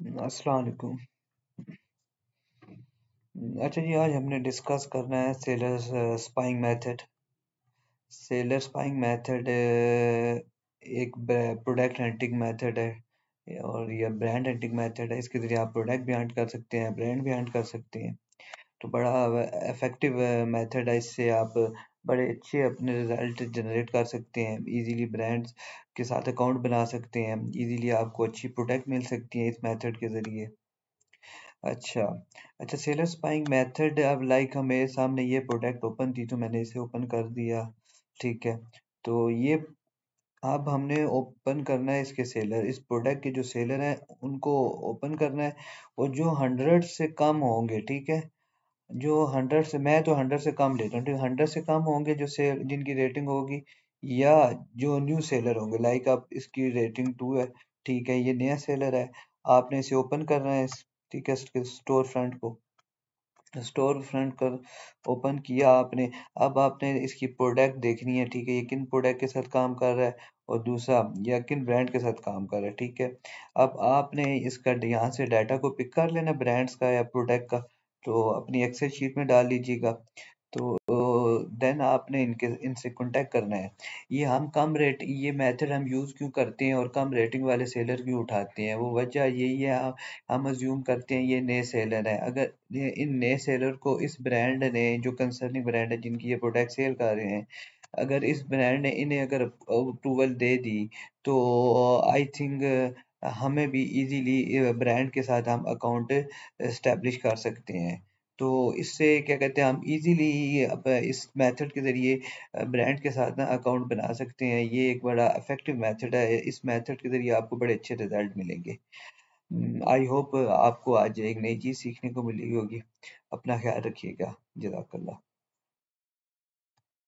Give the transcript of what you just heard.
अस्सलाम अच्छा जी आज हमने डिस्कस करना है seller spying method seller spying method एक प्रोडक्ट हंटिंग मेथड है और यह ब्रांड हंटिंग मेथड है इसके ज़रिए आप प्रोडक्ट भी हंट कर सकते हैं ब्रांड भी हंट कर सकते हैं तो बड़ा इफ़ेक्टिव मेथड uh, है इससे आप बड़े अच्छे अपने रिजल्ट जनरेट कर सकते हैं इजीली ब्रांड्स के साथ अकाउंट बना सकते हैं इजीली आपको अच्छी प्रोडक्ट मिल सकती है इस मेथड के ज़रिए अच्छा अच्छा सेलर स्पाइंग मेथड अब लाइक हमें सामने ये प्रोडक्ट ओपन थी तो मैंने इसे ओपन कर दिया ठीक है तो ये अब हमने ओपन करना है इसके सेलर इस प्रोडक्ट के जो सेलर हैं उनको ओपन करना है और जो हंड्रेड से कम होंगे ठीक है जो हंड्रेड से मैं तो हंड्रेड से कम लेता हूँ हंड्रेड से कम होंगे जो सेल जिनकी रेटिंग होगी या जो न्यू सेलर होंगे लाइक आप इसकी रेटिंग टू है ठीक है ये नया सेलर है आपने इसे ओपन करना है ठीक है स्टोर फ्रंट को स्टोर फ्रंट कर ओपन किया आपने अब आपने इसकी प्रोडक्ट देखनी है ठीक है ये किन प्रोडक्ट के साथ काम कर रहा है और दूसरा या किन ब्रांड के साथ काम कर रहा है ठीक है अब आपने इसका यहाँ से डाटा को पिक कर लेना ब्रांड्स का या प्रोडक्ट का तो अपनी एक्सेल शीट में डाल लीजिएगा तो देन आपने इनके इनसे कॉन्टेक्ट करना है ये हम कम रेट ये मेथड हम यूज़ क्यों करते हैं और कम रेटिंग वाले सेलर क्यों उठाते हैं वो वजह यही है हम अज्यूम करते हैं ये नए सेलर हैं अगर इन नए सेलर को इस ब्रांड ने जो कंसर्निंग ब्रांड है जिनकी ये प्रोडक्ट सेल कर रहे हैं अगर इस ब्रांड ने इन्हें अगर अप्रूवल दे दी तो आई थिंक हमें भी इजीली ब्रांड के साथ हम अकाउंट इस्टेब्लिश कर सकते हैं तो इससे क्या कहते हैं हम इजीली इस मेथड के ज़रिए ब्रांड के साथ ना अकाउंट बना सकते हैं ये एक बड़ा इफेक्टिव मेथड है इस मेथड के ज़रिए आपको बड़े अच्छे रिजल्ट मिलेंगे आई होप आपको आज एक नई चीज़ सीखने को मिली होगी अपना ख्याल रखिएगा जजाकल्ला